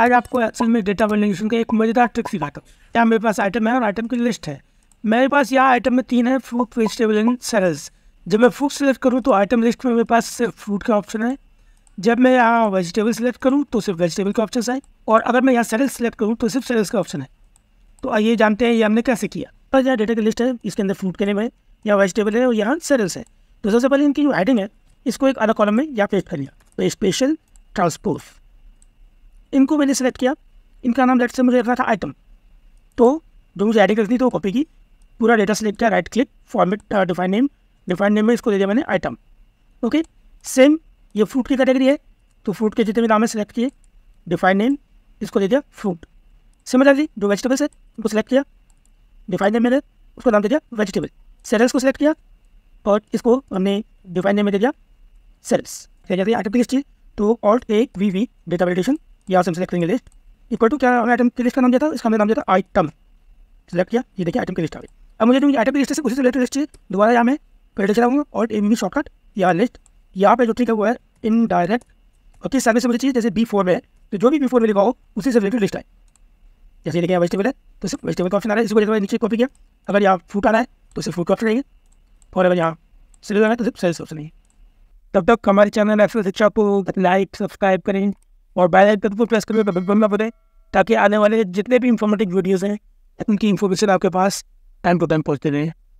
आज आपको एक्सेल में डेटा वैल्यूशन का एक मज़ेदार ट्रिक सिखाता हूँ यहाँ मेरे पास आइटम है और आइटम की लिस्ट है मेरे पास यहाँ आइटम में तीन है फ्रूट वेजिटेबल एंड सेल्स जब मैं फ्रूट सेलेक्ट करूँ तो आइटम लिस्ट में मेरे पास सिर्फ फ्रूट के ऑप्शन है जब मैं यहाँ वेजिटेबल सेलेक्ट करूँ तो सिर्फ वेजिटेबल के ऑप्शन है और अगर मैं यहाँ सेल्स सेलेक्ट करूँ तो सिर्फ सेल्स का ऑप्शन है तो आइए जानते हैं ये हमने कैसे किया पर तो यहाँ डेटा की लिस्ट है इसके अंदर फ्रूट के नेम है यहाँ वेजिटेबल है और यहाँ सेल्स है तो सबसे पहले इनकी जो आइटम है इसको एक अलग कॉलम में या पेस्ट कर लिया तो स्पेशल ट्रांसपोर्ट इनको मैंने सेलेक्ट किया इनका नाम लेट से मुझे रखना था आइटम तो जो मुझे एडिंग रखनी थी तो वो कॉपी की पूरा डेटा सेलेक्ट किया right click format define name define name में इसको दे दिया मैंने आइटम ओके सेम ये फ्रूट की कैटेगरी है तो फ्रूट के जितने भी नाम है सेलेक्ट किए डिफाइन नेम इसको दे दिया फ्रूट सिमिलरली जो वेजिटेबल्स है उनको सेलेक्ट किया डिफाइन नेम मैंने उसको नाम दे दिया वेजिटेबल सेल्स को सेलेक्ट किया और इसको हमने डिफाइन नेम में दे दिया सेल्स आइटम की चीज़ तो Alt A V V data validation यहाँ से हम सेलेक्ट करेंगे लिस्ट इक्वल टू क्या हमें आइटम की लिस्ट का नाम दिया था इसका हमने नाम दिया था आइटम सेलेक्ट किया ये देखिए आइटम की लिस्ट आ गई अब मुझे जो आइटम की लिस्ट है उसी से रिलेटेड लिस्ट चाहिए दोबारा यहाँ मैं पेड़ चलाऊंगा और ए मी शॉर्टकट या लिस्ट यहाँ पे जो ठीक है वो है इनडायरेक्ट और किस सर्विस से मुझे चाहिए जैसे बी फोर में तो जो भी बी फोर में लिखा हो उसी से रिलेटेड लिस्ट आए जैसे देखिए वेजिटेबल है तो सिर्फ वेजिटेबल का ऑप्शन आ रहा है इसको जैसे नीचे कॉपी किया अगर यहाँ फूट आ रहा है तो सिर्फ फूट ऑप्शन आएंगे और अगर यहाँ सेल्स आ रहा है तो सिर्फ सेल्स ऑप्शन आएंगे तब तक हमारे चैनल एक्सेल शिक्षा को लाइक सब्सक्राइब करें और बैल आइकन को प्रेस करके कभी बनना पड़े ताकि आने वाले जितने भी इंफॉर्मेटिव वीडियोज़ हैं उनकी इन्फॉर्मेशन आपके पास टाइम टू टाइम पहुँचते रहें